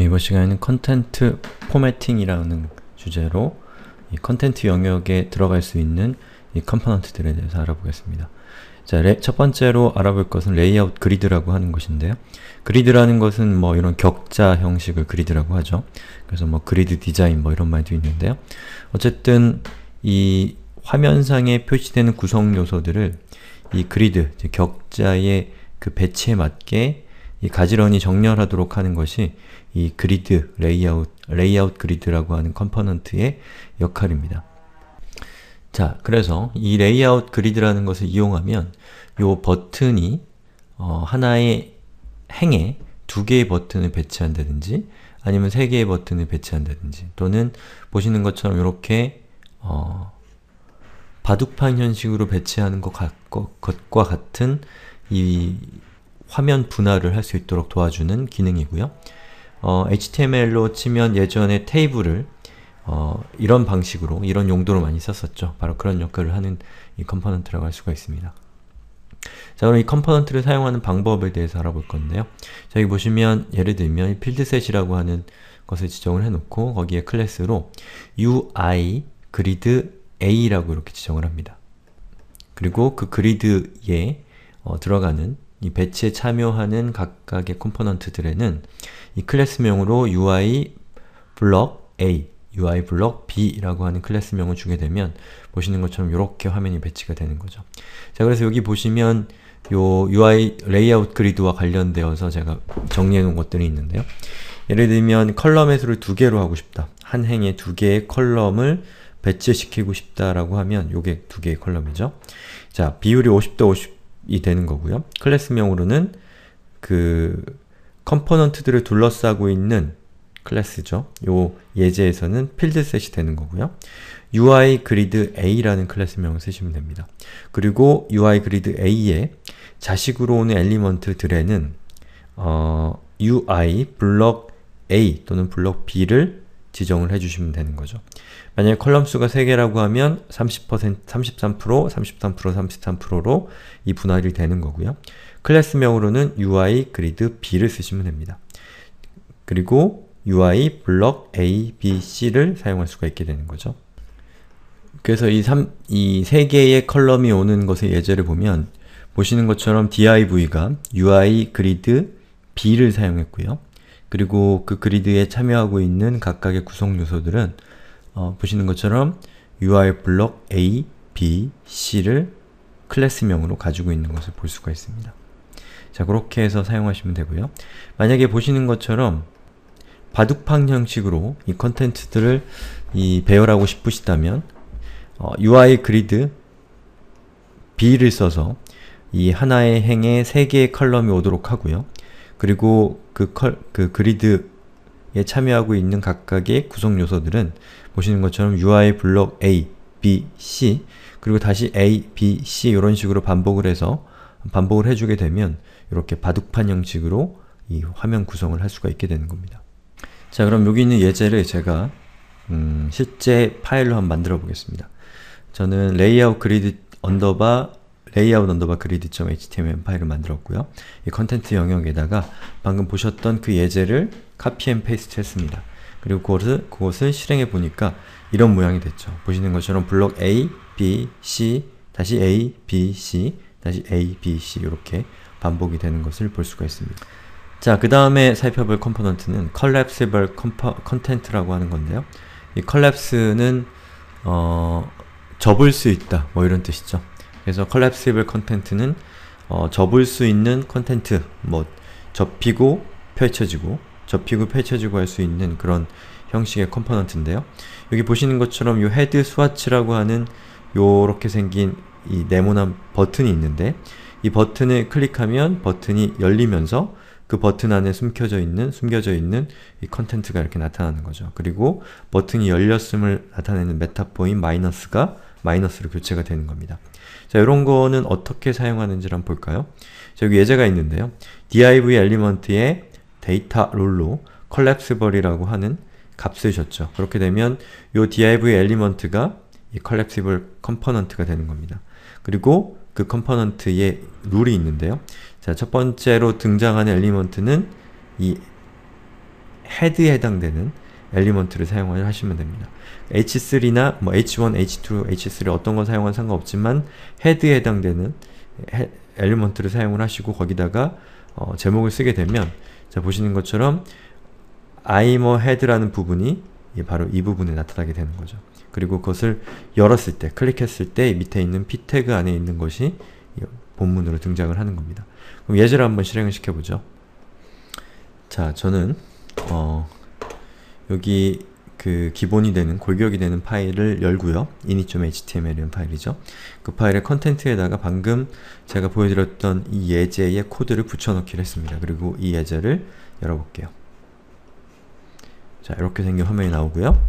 이번 시간에는 컨텐트 포매팅이라는 주제로 이 컨텐트 영역에 들어갈 수 있는 이 컴포넌트들에 대해서 알아보겠습니다. 자, 레, 첫 번째로 알아볼 것은 레이아웃 그리드라고 하는 것인데요. 그리드라는 것은 뭐 이런 격자 형식을 그리드라고 하죠. 그래서 뭐 그리드 디자인 뭐 이런 말도 있는데요. 어쨌든 이 화면상에 표시되는 구성 요소들을 이 그리드, 격자의 그 배치에 맞게 이 가지런히 정렬하도록 하는 것이 이 그리드, 레이아웃, 레이아웃 그리드라고 하는 컴포넌트의 역할입니다. 자, 그래서 이 레이아웃 그리드라는 것을 이용하면 요 버튼이 어, 하나의 행에 두 개의 버튼을 배치한다든지 아니면 세 개의 버튼을 배치한다든지 또는 보시는 것처럼 이렇게 어, 바둑판 형식으로 배치하는 것 같, 것과 같은 이 화면 분할을 할 수 있도록 도와주는 기능이고요. 어, HTML로 치면 예전에 테이블을 어, 이런 방식으로, 이런 용도로 많이 썼었죠. 바로 그런 역할을 하는 이 컴포넌트라고 할 수가 있습니다. 자 그럼 이 컴포넌트를 사용하는 방법에 대해서 알아볼 건데요. 자 여기 보시면 예를 들면 필드셋이라고 하는 것을 지정을 해놓고 거기에 클래스로 UI 그리드 A라고 이렇게 지정을 합니다. 그리고 그 그리드에 어, 들어가는 이 배치에 참여하는 각각의 컴포넌트들에는 이 클래스명으로 UI 블럭 A, UI 블럭 B라고 하는 클래스명을 주게 되면 보시는 것처럼 이렇게 화면이 배치가 되는 거죠. 자, 그래서 여기 보시면 요 UI 레이아웃 그리드와 관련되어서 제가 정리해 놓은 것들이 있는데요. 예를 들면 컬럼의 수를 두 개로 하고 싶다. 한 행에 두 개의 컬럼을 배치시키고 싶다라고 하면 요게 두 개의 컬럼이죠. 자, 비율이 50대 50이 되는 거고요. 클래스명으로는 그 컴포넌트들을 둘러싸고 있는 클래스죠. 요 예제에서는 필드셋이 되는 거고요. UI 그리드 A라는 클래스명을 쓰시면 됩니다. 그리고 UI 그리드 A의 자식으로 오는 엘리먼트들에는 어, UI 블럭 A 또는 블럭 B를 지정을 해주시면 되는 거죠. 만약에 컬럼 수가 3개라고 하면 30%, 33%, 33%, 33%로 이 분할이 되는 거고요. 클래스명으로는 UI 그리드 B를 쓰시면 됩니다. 그리고 UI 블럭 A, B, C를 사용할 수가 있게 되는 거죠. 그래서 이 3, 이 3개의 컬럼이 오는 것의 예제를 보면 보시는 것처럼 d i v 가 UI 그리드 B를 사용했고요. 그리고 그 그리드에 참여하고 있는 각각의 구성 요소들은 어, 보시는 것처럼 UI 블럭 A, B, C를 클래스명으로 가지고 있는 것을 볼 수가 있습니다. 자, 그렇게 해서 사용하시면 되고요. 만약에 보시는 것처럼 바둑판 형식으로 이 컨텐츠들을 이 배열하고 싶으시다면 어, UI 그리드 B를 써서 이 하나의 행에 세 개의 컬럼이 오도록 하고요. 그리고 그 컬, 그 그리드에 참여하고 있는 각각의 구성 요소들은 보시는 것처럼 UI 블록 A, B, C 그리고 다시 A, B, C 이런 식으로 반복을 해서 반복을 해주게 되면 이렇게 바둑판 형식으로 이 화면 구성을 할 수가 있게 되는 겁니다. 자 그럼 여기 있는 예제를 제가 음, 실제 파일로 한번 만들어 보겠습니다. 저는 레이아웃 그리드 언더바 layout 언더바 grid.html 파일을 만들었고요. 이 컨텐트 영역에다가 방금 보셨던 그 예제를 카피 앤 페이스트 했습니다. 그리고 그것을, 그것을 실행해 보니까 이런 모양이 됐죠. 보시는 것처럼 블록 A, B, C, 다시 A, B, C, 다시 A, B, C 이렇게 반복이 되는 것을 볼 수가 있습니다. 자, 그 다음에 살펴볼 컴포넌트는 collapsible content라고 하는 건데요. 이 collapse는 어, 접을 수 있다, 뭐 이런 뜻이죠. 그래서 컬랩시블 컨텐트는 어, 접을 수 있는 컨텐트, 뭐 접히고 펼쳐지고 접히고 펼쳐지고 할 수 있는 그런 형식의 컴포넌트인데요. 여기 보시는 것처럼 이 헤드 스와치라고 하는 요렇게 생긴 이 네모난 버튼이 있는데 이 버튼을 클릭하면 버튼이 열리면서 그 버튼 안에 숨겨져 있는 숨겨져 있는 이 컨텐츠가 이렇게 나타나는 거죠. 그리고 버튼이 열렸음을 나타내는 메타포인 마이너스가 마이너스로 교체가 되는 겁니다. 자, 이런 거는 어떻게 사용하는지 한번 볼까요? 자, 여기 예제가 있는데요. div 엘리먼트의 데이터 롤로 컬랩스벌이라고 하는 값을 줬죠. 그렇게 되면 이 div 엘리먼트가 이 컬랩시블 컴포넌트가 되는 겁니다. 그리고 그 컴포넌트에 룰이 있는데요. 자, 첫 번째로 등장하는 엘리먼트는 이 헤드에 해당되는 엘리먼트를 사용을 하시면 됩니다. H3나 뭐 H1, H2, H3 어떤 건 사용한 상관없지만 헤드에 해당되는 해, 엘리먼트를 사용을 하시고 거기다가 어, 제목을 쓰게 되면 자 보시는 것처럼 I'm a head라는 부분이 예, 바로 이 부분에 나타나게 되는 거죠. 그리고 그것을 열었을 때, 클릭했을 때 밑에 있는 p 태그 안에 있는 것이 본문으로 등장을 하는 겁니다. 그럼 예제를 한번 실행을 시켜보죠. 자, 저는 어, 여기 그 기본이 되는 골격이 되는 파일을 열고요. init.html이라는 파일이죠. 그 파일의 컨텐트에다가 방금 제가 보여드렸던 이 예제의 코드를 붙여넣기를 했습니다. 그리고 이 예제를 열어볼게요. 자, 이렇게 생긴 화면이 나오고요.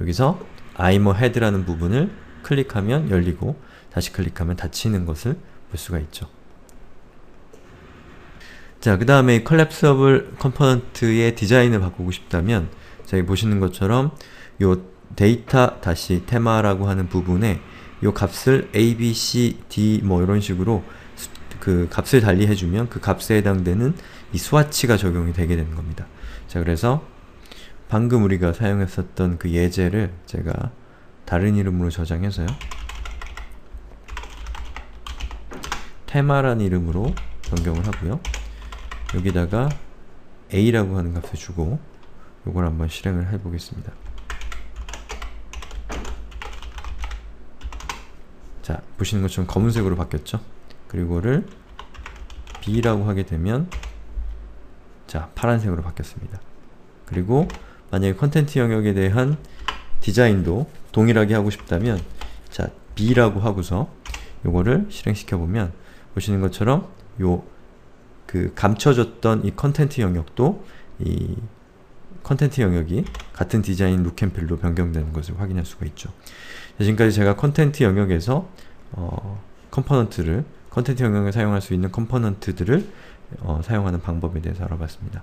여기서 I'm a head라는 부분을 클릭하면 열리고 다시 클릭하면 닫히는 것을 볼 수가 있죠. 자, 그 다음에 이 콜랩서블 컴포넌트의 디자인을 바꾸고 싶다면 저기 보시는 것처럼 요 데이터 다시 테마라고 하는 부분에 요 값을 a, b, c, d 뭐 이런 식으로 수, 그 값을 달리 해주면 그 값에 해당되는 이 수화치가 적용이 되게 되는 겁니다. 자 그래서 방금 우리가 사용했었던 그 예제를 제가 다른 이름으로 저장해서요. 테마란 이름으로 변경을 하고요. 여기다가 a라고 하는 값을 주고 요걸 한번 실행을 해 보겠습니다. 자, 보시는 것처럼 검은색으로 바뀌었죠? 그리고를 B라고 하게 되면 자, 파란색으로 바뀌었습니다. 그리고 만약에 컨텐트 영역에 대한 디자인도 동일하게 하고 싶다면 자, B라고 하고서 요거를 실행시켜보면 보시는 것처럼 요 그 감춰졌던 이 컨텐트 영역도 이 컨텐츠 영역이 같은 디자인 룩앤필로 변경되는 것을 확인할 수가 있죠. 지금까지 제가 컨텐트 영역에서 어, 컴포넌트를 컨텐트 영역에 사용할 수 있는 컴포넌트들을 어, 사용하는 방법에 대해서 알아봤습니다.